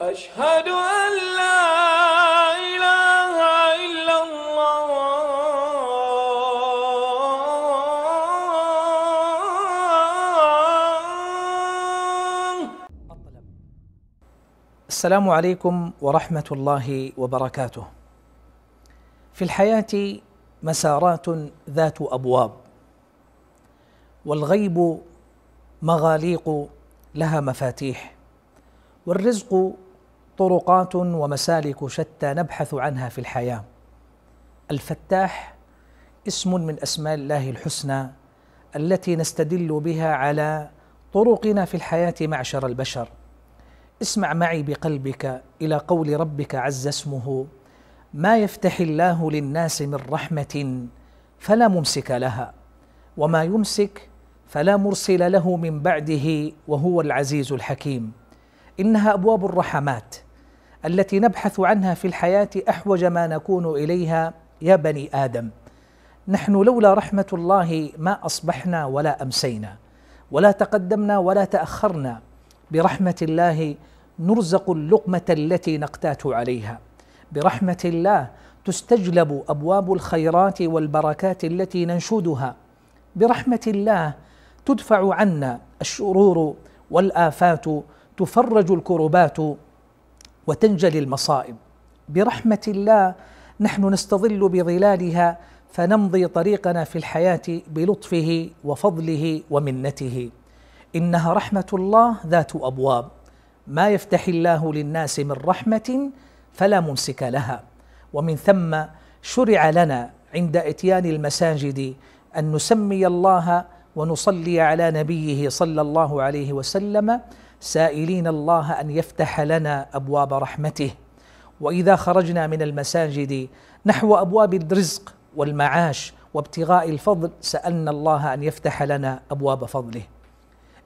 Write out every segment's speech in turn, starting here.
أشهد أن لا إله إلا الله السلام عليكم ورحمة الله وبركاته في الحياة مسارات ذات أبواب والغيب مغاليق لها مفاتيح والرزق طرقات ومسالك شتى نبحث عنها في الحياه الفتاح اسم من اسماء الله الحسنى التي نستدل بها على طرقنا في الحياه معشر البشر اسمع معي بقلبك الى قول ربك عز اسمه ما يفتح الله للناس من رحمه فلا ممسك لها وما يمسك فلا مرسل له من بعده وهو العزيز الحكيم انها ابواب الرحمات التي نبحث عنها في الحياه احوج ما نكون اليها يا بني ادم نحن لولا رحمه الله ما اصبحنا ولا امسينا ولا تقدمنا ولا تاخرنا برحمه الله نرزق اللقمه التي نقتات عليها برحمه الله تستجلب ابواب الخيرات والبركات التي ننشودها برحمه الله تدفع عنا الشرور والافات تفرج الكربات وتنجلي المصائب برحمه الله نحن نستظل بظلالها فنمضي طريقنا في الحياه بلطفه وفضله ومنته انها رحمه الله ذات ابواب ما يفتح الله للناس من رحمه فلا ممسك لها ومن ثم شرع لنا عند اتيان المساجد ان نسمي الله ونصلي على نبيه صلى الله عليه وسلم سائلين الله ان يفتح لنا ابواب رحمته واذا خرجنا من المساجد نحو ابواب الرزق والمعاش وابتغاء الفضل سالنا الله ان يفتح لنا ابواب فضله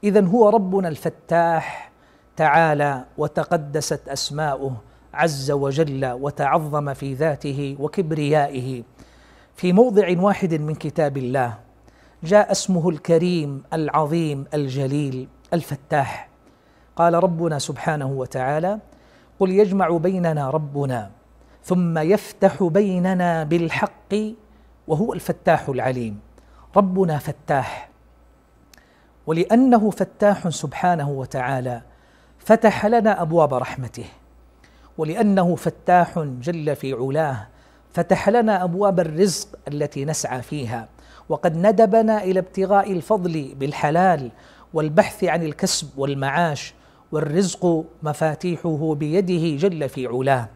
اذا هو ربنا الفتاح تعالى وتقدست اسماؤه عز وجل وتعظم في ذاته وكبريائه في موضع واحد من كتاب الله جاء اسمه الكريم العظيم الجليل الفتاح قال ربنا سبحانه وتعالى قل يجمع بيننا ربنا ثم يفتح بيننا بالحق وهو الفتاح العليم ربنا فتاح ولانه فتاح سبحانه وتعالى فتح لنا ابواب رحمته ولانه فتاح جل في علاه فتح لنا ابواب الرزق التي نسعى فيها وقد ندبنا الى ابتغاء الفضل بالحلال والبحث عن الكسب والمعاش والرزق مفاتيحه بيده جل في علاه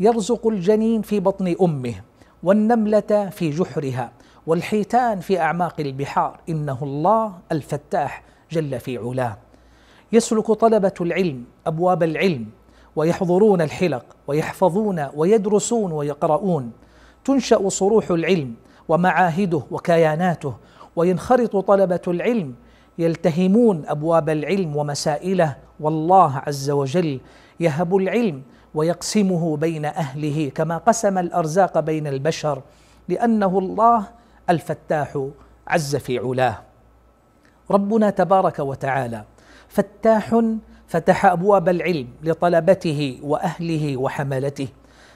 يرزق الجنين في بطن امه والنمله في جحرها والحيتان في اعماق البحار انه الله الفتاح جل في علاه يسلك طلبه العلم ابواب العلم ويحضرون الحلق ويحفظون ويدرسون ويقرؤون تنشا صروح العلم ومعاهده وكياناته وينخرط طلبه العلم يلتهمون ابواب العلم ومسائله والله عز وجل يهب العلم ويقسمه بين اهله كما قسم الارزاق بين البشر لانه الله الفتاح عز في علاه ربنا تبارك وتعالى فتاح فتح ابواب العلم لطلبته واهله وحملته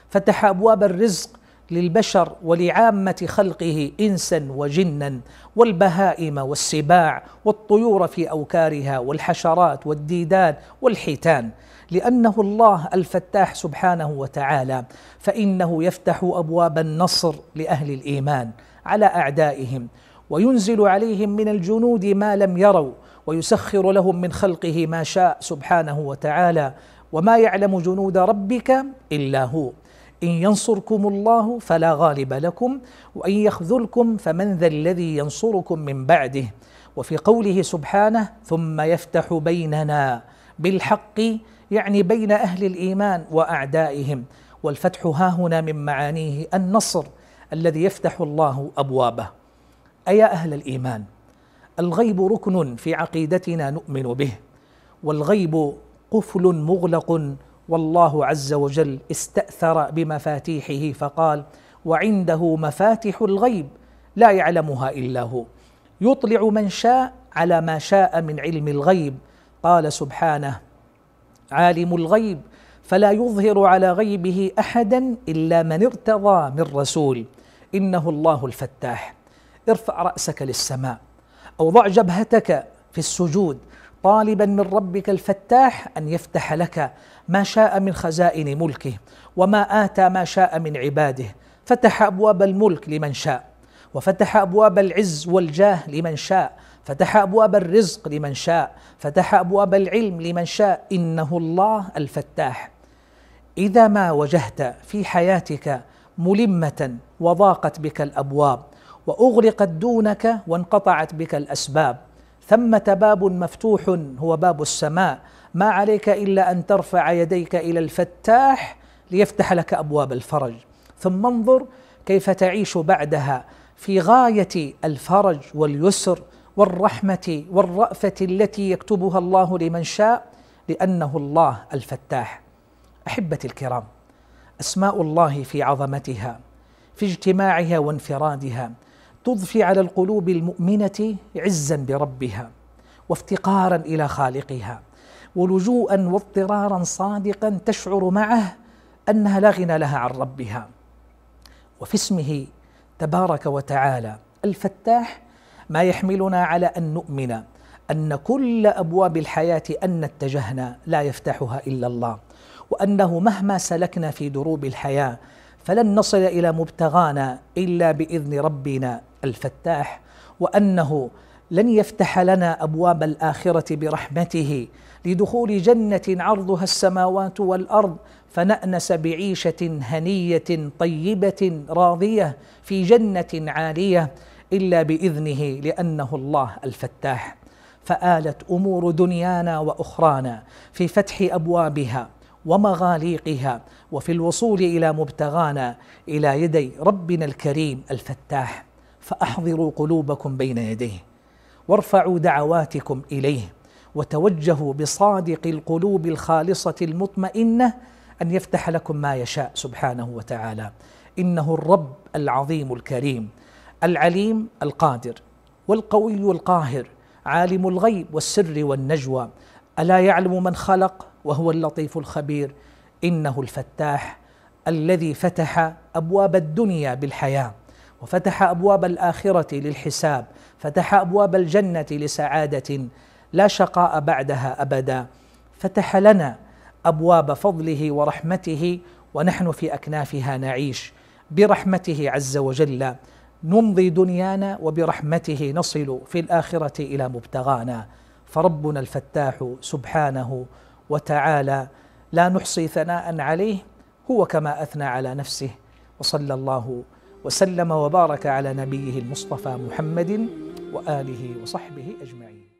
فتح ابواب الرزق للبشر ولعامة خلقه إنسا وجنا والبهائم والسباع والطيور في أوكارها والحشرات والديدان والحيتان لأنه الله الفتاح سبحانه وتعالى فإنه يفتح أبواب النصر لأهل الإيمان على أعدائهم وينزل عليهم من الجنود ما لم يروا ويسخر لهم من خلقه ما شاء سبحانه وتعالى وما يعلم جنود ربك إلا هو إن ينصركم الله فلا غالب لكم وإن يخذلكم فمن ذا الذي ينصركم من بعده وفي قوله سبحانه ثم يفتح بيننا بالحق يعني بين أهل الإيمان وأعدائهم والفتح ها هنا من معانيه النصر الذي يفتح الله أبوابه أيا أهل الإيمان الغيب ركن في عقيدتنا نؤمن به والغيب قفل مغلق والله عز وجل استاثر بمفاتيحه فقال وعنده مفاتح الغيب لا يعلمها الا هو يطلع من شاء على ما شاء من علم الغيب قال سبحانه عالم الغيب فلا يظهر على غيبه احدا الا من ارتضى من رسول انه الله الفتاح ارفع راسك للسماء او ضع جبهتك في السجود طالبا من ربك الفتاح ان يفتح لك ما شاء من خزائن ملكه وما اتى ما شاء من عباده فتح ابواب الملك لمن شاء وفتح ابواب العز والجاه لمن شاء فتح ابواب الرزق لمن شاء فتح ابواب العلم لمن شاء انه الله الفتاح اذا ما وجهت في حياتك ملمه وضاقت بك الابواب واغلقت دونك وانقطعت بك الاسباب ثمة باب مفتوح هو باب السماء ما عليك إلا أن ترفع يديك إلى الفتاح ليفتح لك أبواب الفرج ثم انظر كيف تعيش بعدها في غاية الفرج واليسر والرحمة والرأفة التي يكتبها الله لمن شاء لأنه الله الفتاح أحبتي الكرام أسماء الله في عظمتها في اجتماعها وانفرادها تضفي على القلوب المؤمنه عزا بربها وافتقارا الى خالقها ولجوءا واضطرارا صادقا تشعر معه انها لا غنى لها عن ربها وفي اسمه تبارك وتعالى الفتاح ما يحملنا على ان نؤمن ان كل ابواب الحياه ان اتجهنا لا يفتحها الا الله وانه مهما سلكنا في دروب الحياه فلن نصل الى مبتغانا الا باذن ربنا الفتاح وانه لن يفتح لنا ابواب الاخره برحمته لدخول جنه عرضها السماوات والارض فنانس بعيشه هنيه طيبه راضيه في جنه عاليه الا باذنه لانه الله الفتاح فالت امور دنيانا واخرانا في فتح ابوابها ومغاليقها وفي الوصول الى مبتغانا الى يدي ربنا الكريم الفتاح فأحضروا قلوبكم بين يديه وارفعوا دعواتكم إليه وتوجهوا بصادق القلوب الخالصة المطمئنة أن يفتح لكم ما يشاء سبحانه وتعالى إنه الرب العظيم الكريم العليم القادر والقوي القاهر عالم الغيب والسر والنجوى الا يعلم من خلق وهو اللطيف الخبير انه الفتاح الذي فتح ابواب الدنيا بالحياه وفتح ابواب الاخره للحساب فتح ابواب الجنه لسعاده لا شقاء بعدها ابدا فتح لنا ابواب فضله ورحمته ونحن في اكنافها نعيش برحمته عز وجل نمضي دنيانا وبرحمته نصل في الاخره الى مبتغانا فربنا الفتاح سبحانه وتعالى لا نحصي ثناء عليه هو كما اثنى على نفسه وصلى الله وسلم وبارك على نبيه المصطفى محمد واله وصحبه اجمعين